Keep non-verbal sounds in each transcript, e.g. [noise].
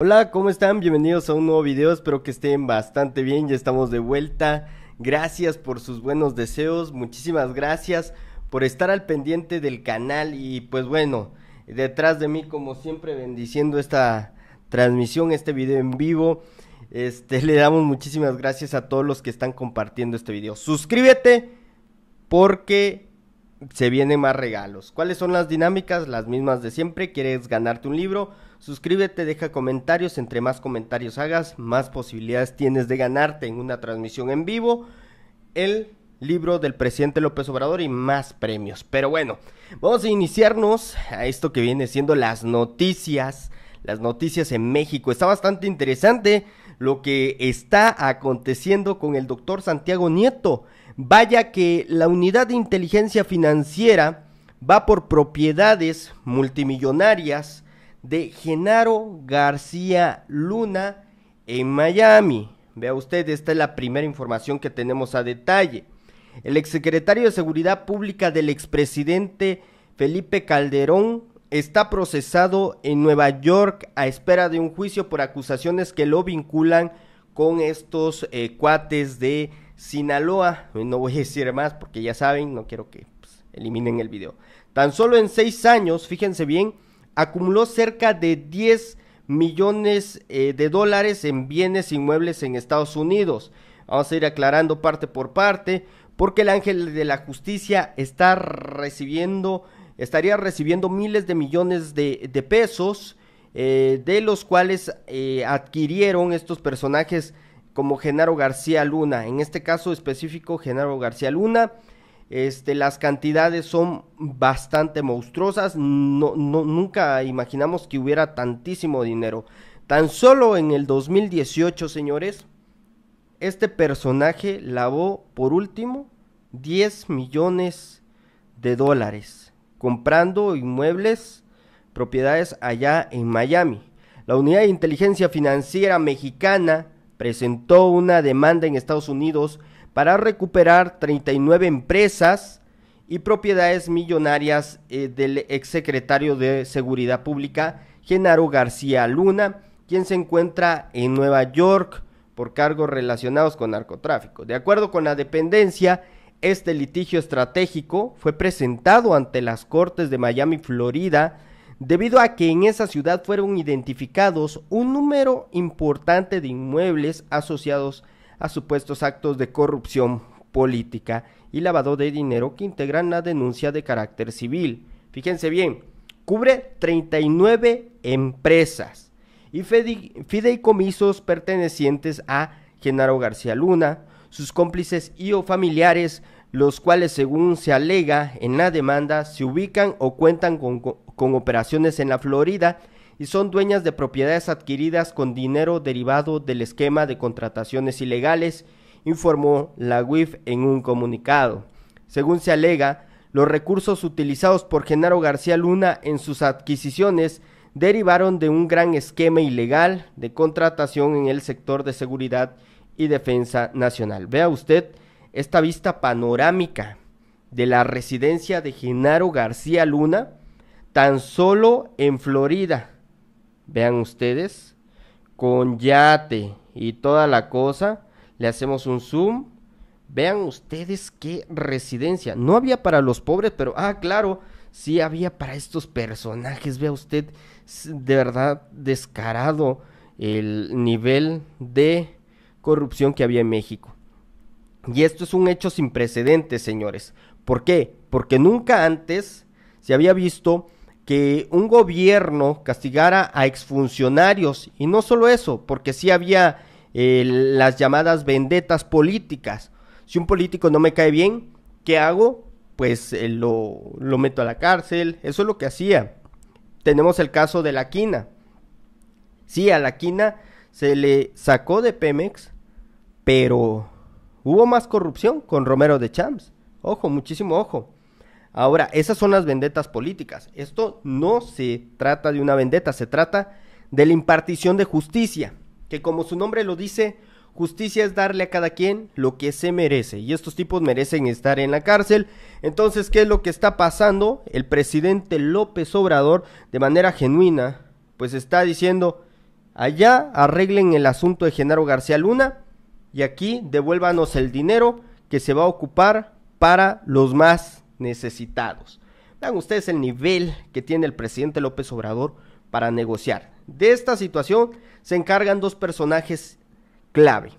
Hola, ¿cómo están? Bienvenidos a un nuevo video, espero que estén bastante bien, ya estamos de vuelta. Gracias por sus buenos deseos, muchísimas gracias por estar al pendiente del canal y pues bueno, detrás de mí como siempre bendiciendo esta transmisión, este video en vivo. Este, [laughs] le damos muchísimas gracias a todos los que están compartiendo este video. Suscríbete porque se vienen más regalos. ¿Cuáles son las dinámicas? Las mismas de siempre. ¿Quieres ganarte un libro? Suscríbete, deja comentarios. Entre más comentarios hagas, más posibilidades tienes de ganarte en una transmisión en vivo el libro del presidente López Obrador y más premios. Pero bueno, vamos a iniciarnos a esto que viene siendo las noticias. Las noticias en México. Está bastante interesante lo que está aconteciendo con el doctor Santiago Nieto. Vaya que la unidad de inteligencia financiera va por propiedades multimillonarias de Genaro García Luna en Miami. Vea usted, esta es la primera información que tenemos a detalle. El exsecretario de Seguridad Pública del expresidente Felipe Calderón está procesado en Nueva York a espera de un juicio por acusaciones que lo vinculan con estos eh, cuates de Sinaloa, no voy a decir más porque ya saben, no quiero que pues, eliminen el video. Tan solo en seis años, fíjense bien, acumuló cerca de 10 millones eh, de dólares en bienes inmuebles en Estados Unidos. Vamos a ir aclarando parte por parte, porque el ángel de la justicia está recibiendo, estaría recibiendo miles de millones de, pesos, eh, de los cuales eh, adquirieron estos personajes como Genaro García Luna. En este caso específico, Genaro García Luna. Este, las cantidades son bastante monstruosas. No, nunca imaginamos que hubiera tantísimo dinero. Tan solo en el 2018, señores, este personaje lavó por último 10 millones de dólares comprando inmuebles, propiedades allá en Miami. La Unidad de Inteligencia Financiera Mexicana presentó una demanda en Estados Unidos para recuperar 39 empresas y propiedades millonarias del eh, del exsecretario de Seguridad Pública, Genaro García Luna, quien se encuentra en Nueva York por cargos relacionados con narcotráfico. De acuerdo con la dependencia, este litigio estratégico fue presentado ante las Cortes de Miami, Florida, debido a que en esa ciudad fueron identificados un número importante de inmuebles asociados a supuestos actos de corrupción política y lavado de dinero que integran la denuncia de carácter civil. Fíjense bien, cubre 39 empresas y fideicomisos pertenecientes a Genaro García Luna, sus cómplices y o familiares, los cuales según se alega en la demanda se ubican o cuentan con, operaciones en la Florida y son dueñas de propiedades adquiridas con dinero derivado del esquema de contrataciones ilegales, informó la UIF en un comunicado. Según se alega, los recursos utilizados por Genaro García Luna en sus adquisiciones derivaron de un gran esquema ilegal de contratación en el sector de seguridad y defensa nacional. Vea usted esta vista panorámica de la residencia de Genaro García Luna, tan solo en Florida. Vean ustedes, con yate y toda la cosa, le hacemos un zoom. Vean ustedes qué residencia. No había para los pobres, pero, ah, claro, sí había para estos personajes. Vea usted, de verdad, descarado el nivel de corrupción que había en México. Y esto es un hecho sin precedentes, señores. ¿Por qué? Porque nunca antes se había visto que un gobierno castigara a exfuncionarios. Y no solo eso, porque sí había eh, las llamadas vendetas políticas. Si un político no me cae bien, ¿qué hago? Pues eh, lo, lo meto a la cárcel. Eso es lo que hacía. Tenemos el caso de la quina. Sí, a la quina se le sacó de Pemex, pero Hubo más corrupción con Romero de Champs. Ojo, muchísimo ojo. Ahora, esas son las vendetas políticas. Esto no se trata de una vendeta, se trata de la impartición de justicia, que como su nombre lo dice, justicia es darle a cada quien lo que se merece. Y estos tipos merecen estar en la cárcel. Entonces, ¿qué es lo que está pasando? El presidente López Obrador, de manera genuina, pues está diciendo, allá arreglen el asunto de Genaro García Luna y aquí devuélvanos el dinero que se va a ocupar para los más necesitados. Vean ustedes el nivel que tiene el presidente López Obrador para negociar. De esta situación se encargan dos personajes clave.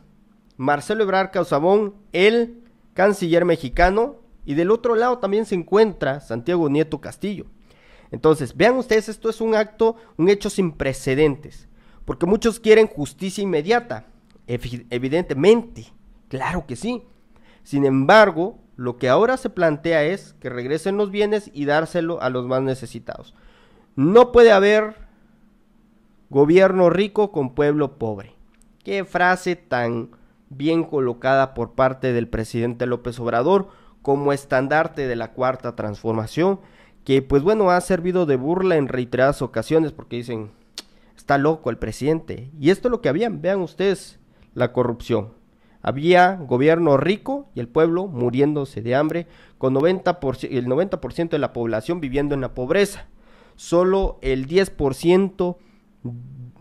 Marcelo Ebrard Causabón, el canciller mexicano, y del otro lado también se encuentra Santiago Nieto Castillo. Entonces, vean ustedes, esto es un acto, un hecho sin precedentes, porque muchos quieren justicia inmediata, Evidentemente, claro que sí. Sin embargo, lo que ahora se plantea es que regresen los bienes y dárselo a los más necesitados. No puede haber gobierno rico con pueblo pobre. Qué frase tan bien colocada por parte del presidente López Obrador como estandarte de la cuarta transformación, que pues bueno ha servido de burla en reiteradas ocasiones porque dicen, está loco el presidente. Y esto es lo que habían, vean ustedes, la corrupción. Había gobierno rico y el pueblo muriéndose de hambre, con 90%, el 90% de la población viviendo en la pobreza. Solo el 10%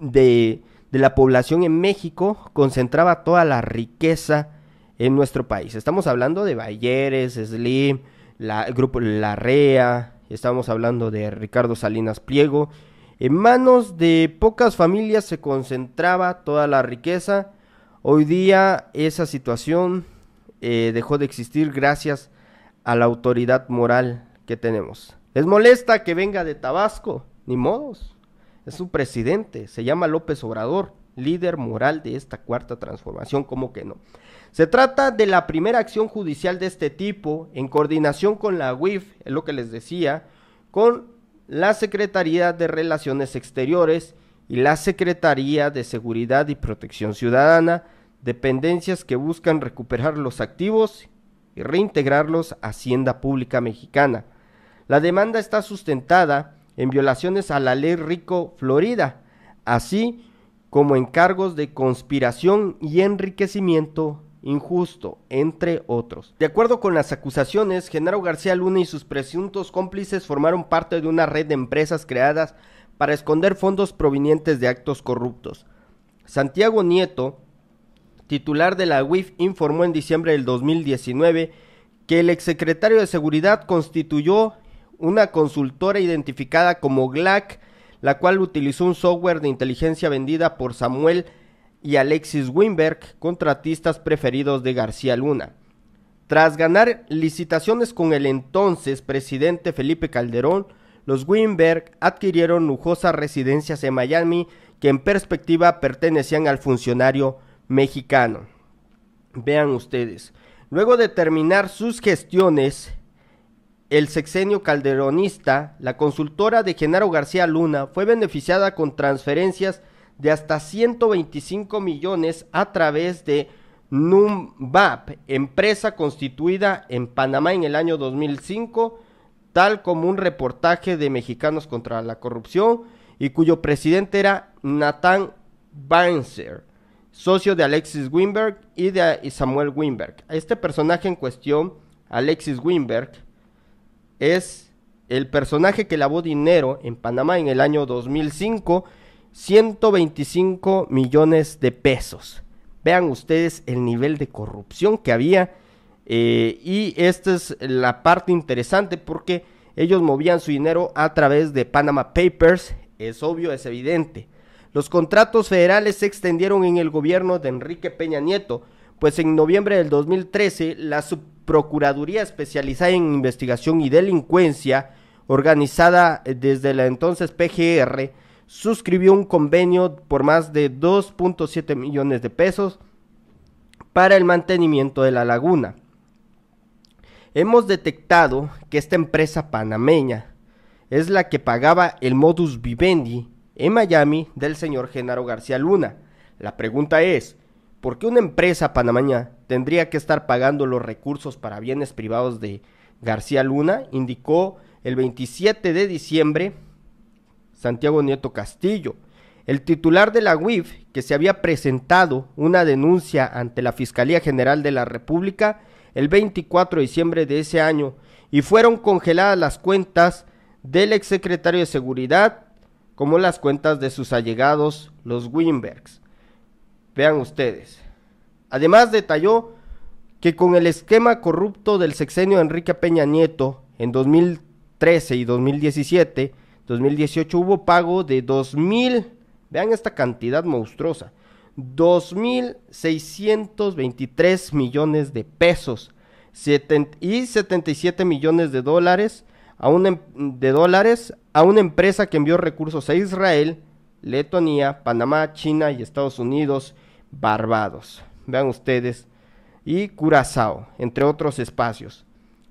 de, la población en México concentraba toda la riqueza en nuestro país. Estamos hablando de Bayeres, Slim, la, el grupo Larrea, estamos hablando de Ricardo Salinas Pliego. En manos de pocas familias se concentraba toda la riqueza Hoy día esa situación eh, dejó de existir gracias a la autoridad moral que tenemos. Les molesta que venga de Tabasco, ni modos. Es un presidente, se llama López Obrador, líder moral de esta cuarta transformación, ¿cómo que no? Se trata de la primera acción judicial de este tipo, en coordinación con la UIF, es lo que les decía, con la Secretaría de Relaciones Exteriores y la Secretaría de Seguridad y Protección Ciudadana, dependencias que buscan recuperar los activos y reintegrarlos a Hacienda Pública Mexicana. La demanda está sustentada en violaciones a la ley Rico Florida, así como en cargos de conspiración y enriquecimiento injusto, entre otros. De acuerdo con las acusaciones, Genaro García Luna y sus presuntos cómplices formaron parte de una red de empresas creadas para esconder fondos provenientes de actos corruptos. Santiago Nieto, titular de la UIF, informó en diciembre del 2019 que el exsecretario de Seguridad constituyó una consultora identificada como GLAC, la cual utilizó un software de inteligencia vendida por Samuel y Alexis winberg contratistas preferidos de García Luna. Tras ganar licitaciones con el entonces presidente Felipe Calderón, los winberg adquirieron lujosas residencias en Miami que en perspectiva pertenecían al funcionario mexicano. Vean ustedes. Luego de terminar sus gestiones, el sexenio calderonista, la consultora de Genaro García Luna fue beneficiada con transferencias de hasta 125 millones a través de NUMBAP, empresa constituida en Panamá en el año 2005, tal como un reportaje de Mexicanos contra la Corrupción y cuyo presidente era Nathan Banzer socio de Alexis Winberg y de Samuel Winberg. Este personaje en cuestión, Alexis Winberg, es el personaje que lavó dinero en Panamá en el año 2005, 125 millones de pesos. Vean ustedes el nivel de corrupción que había. Eh, y esta es la parte interesante porque ellos movían su dinero a través de Panama Papers. Es obvio, es evidente. Los contratos federales se extendieron en el gobierno de Enrique Peña Nieto, pues en noviembre del 2013 la Subprocuraduría Especializada en Investigación y Delincuencia, organizada eh, desde la entonces PGR, suscribió un convenio por más de 2.7 millones de pesos para el mantenimiento de la laguna. Hemos detectado que esta empresa panameña es la que pagaba el modus vivendi en Miami del señor Genaro García Luna. La pregunta es, ¿por qué una empresa panameña tendría que estar pagando los recursos para bienes privados de García Luna? Indicó el 27 de diciembre Santiago Nieto Castillo. El titular de la UIF, que se había presentado una denuncia ante la Fiscalía General de la República el 24 de diciembre de ese año y fueron congeladas las cuentas del exsecretario de Seguridad como las cuentas de sus allegados, los Winbergs. Vean ustedes. Además detalló que con el esquema corrupto del sexenio Enrique Peña Nieto en 2013 y 2017, 2018 hubo pago de 2.000, vean esta cantidad monstruosa, 2.623 millones de pesos y 77 millones de dólares a un em, de dólares a una empresa que envió recursos a Israel, Letonia, Panamá, China y Estados Unidos, Barbados. Vean ustedes. Y Curazao, entre otros espacios.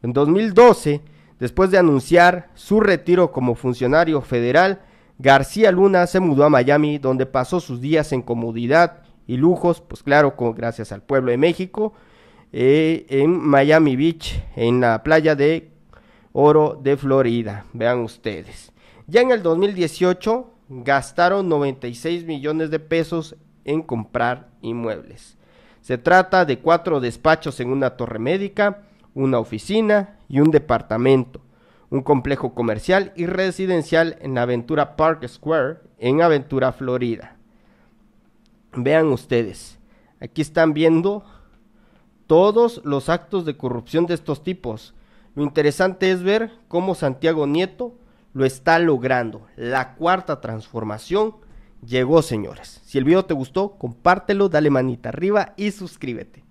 En 2012, después de anunciar su retiro como funcionario federal, García Luna se mudó a Miami, donde pasó sus días en comodidad y lujos, pues claro, gracias al pueblo de México, eh, en Miami Beach, en la playa de oro de Florida. Vean ustedes. Ya en el 2018 gastaron 96 millones de pesos en comprar inmuebles. Se trata de cuatro despachos en una torre médica, una oficina y un departamento, un complejo comercial y residencial en Aventura Park Square, en Aventura, Florida. Vean ustedes, aquí están viendo todos los actos de corrupción de estos tipos. Lo interesante es ver cómo Santiago Nieto lo está logrando. La cuarta transformación llegó, señores. Si el video te gustó, compártelo, dale manita arriba y suscríbete.